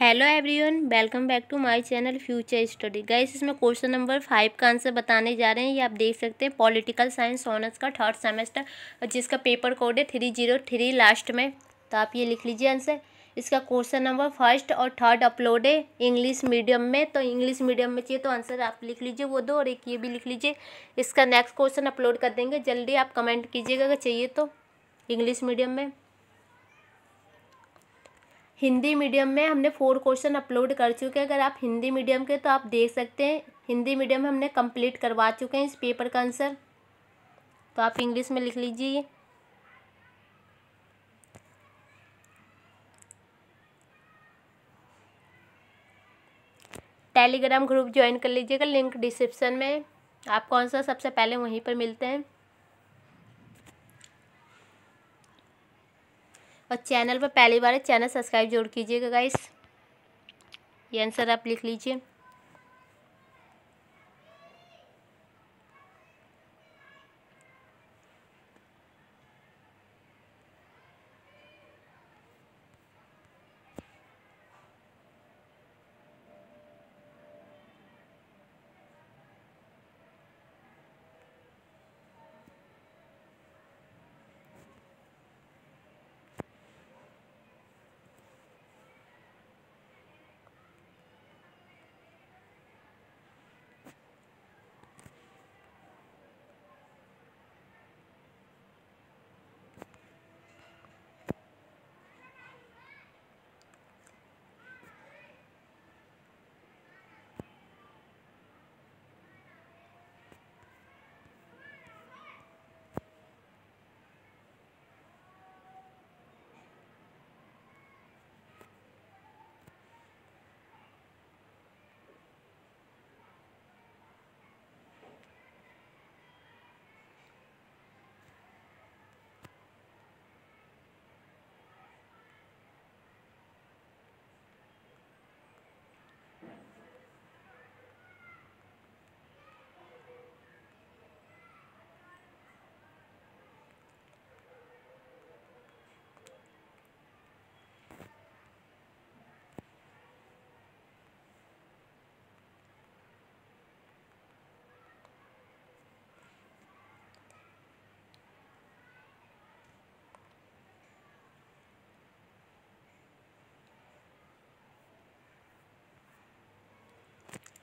hello everyone welcome back to my channel future study guys इसमें question number five का answer बताने जा रहे हैं ये आप देख सकते हैं पॉलिटिकल साइंस ऑनर्स का थर्ड सेमेस्टर जिसका पेपर कोड है थ्री जीरो थ्री लास्ट में तो आप ये लिख लीजिए आंसर इसका क्वेश्चन नंबर फर्स्ट और थर्ड अपलोड है इंग्लिश मीडियम में तो इंग्लिश मीडियम में चाहिए तो आंसर आप लिख लीजिए वो दो और एक ये भी लिख लीजिए इसका नेक्स्ट क्वेश्चन अपलोड कर देंगे जल्दी आप कमेंट कीजिएगा अगर चाहिए तो इंग्लिश मीडियम में हिंदी मीडियम में हमने फोर क्वेश्चन अपलोड कर चुके हैं अगर आप हिंदी मीडियम के तो आप देख सकते हैं हिंदी मीडियम में हमने कंप्लीट करवा चुके हैं इस पेपर का आंसर तो आप इंग्लिश में लिख लीजिए टेलीग्राम ग्रुप ज्वाइन कर लीजिएगा लिंक डिस्क्रिप्शन में आप कौन सा सबसे पहले वहीं पर मिलते हैं और चैनल पर पहली बार चैनल सब्सक्राइब जरूर कीजिएगा गाइस ये आंसर आप लिख लीजिए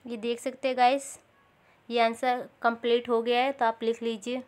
ये देख सकते हैं गाइस ये आंसर कंप्लीट हो गया है तो आप लिख लीजिए